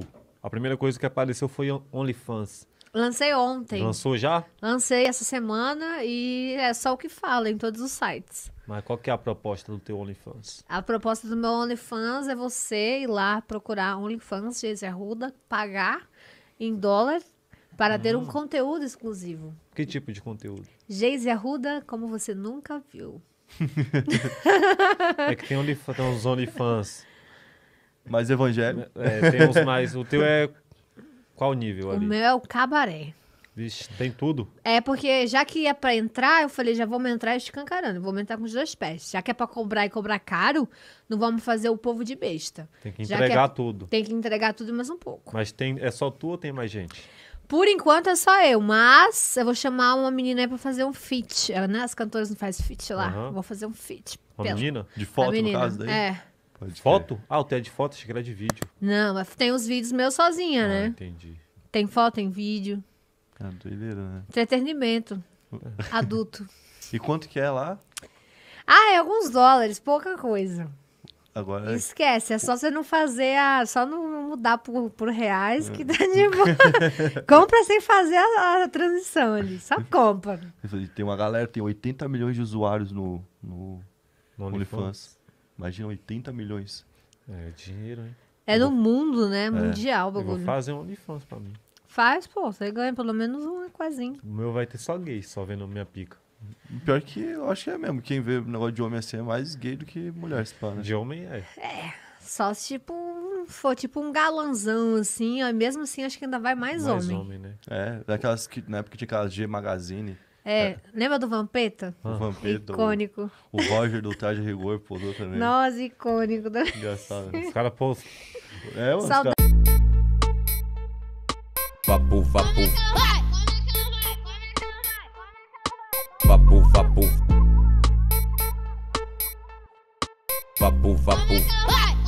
Google, a primeira coisa que apareceu foi OnlyFans. Lancei ontem. Lançou já? Lancei essa semana e é só o que fala em todos os sites. Mas qual que é a proposta do teu OnlyFans? A proposta do meu OnlyFans é você ir lá procurar OnlyFans Geise Arruda, pagar em dólar para hum. ter um ah. conteúdo exclusivo. Que tipo de conteúdo? Geise Arruda, como você nunca viu. é que tem, only, tem uns OnlyFans mais evangélico. É, tem uns mais. O teu é qual nível ali? O meu é o cabaré. Vixe, tem tudo. É, porque já que é pra entrar, eu falei, já vamos entrar escancarando, vamos entrar com os dois pés. Já que é pra cobrar e cobrar caro, não vamos fazer o povo de besta. Tem que que é entregar é- tudo. Tem que entregar tudo mais um pouco. Mas tem, é só tu ou tem mais gente? Por enquanto é só eu, mas eu vou chamar uma menina aí pra fazer um fit Ela, né? As cantoras não fazem fit lá. Vou fazer um fit Uma menina? De foto, no caso, daí? É. Pode foto? Crer. Ah, o TED de foto, achei que era de vídeo. Não, mas tem os vídeos meus sozinha, ah, né? Entendi. Tem foto, tem vídeo. Ah, doideira, né? Entretenimento. adulto. E quanto que é lá? Ah, é alguns dólares, pouca coisa. Agora... É. Esquece, é só você não fazer a. Só não mudar por, por reais que tá de boa. compra sem fazer a, a, transição ali. Só compra. Tem uma galera, tem 80 milhões de usuários no, no, no OnlyFans. Imagina 80 milhões. É dinheiro, hein? É no mundo, né? É. Mundial o bagulho. vou fazer um OnlyFans pra mim. Faz, pô, você ganha pelo menos um quasinho. O meu vai ter só gay, só vendo minha pica. Pior que eu acho que é mesmo. Quem vê negócio de homem assim é mais gay do que mulher, se né? De homem é. É, só se tipo um- for tipo um galanzão assim, mesmo assim acho que ainda vai mais, homem. né? É, daquelas que na época tinha aquelas G Magazine. É, é. lembra do Vampeta? O Vampeta. Icônico. O, o Roger do Traje Rigor posou também. Nossa, icônico. Também. Engraçado. Né? Os caras postam. É, mano. Saudade. Cara... Vapu, vapu. Vapu, vapu. Vapu, vapu. Vai!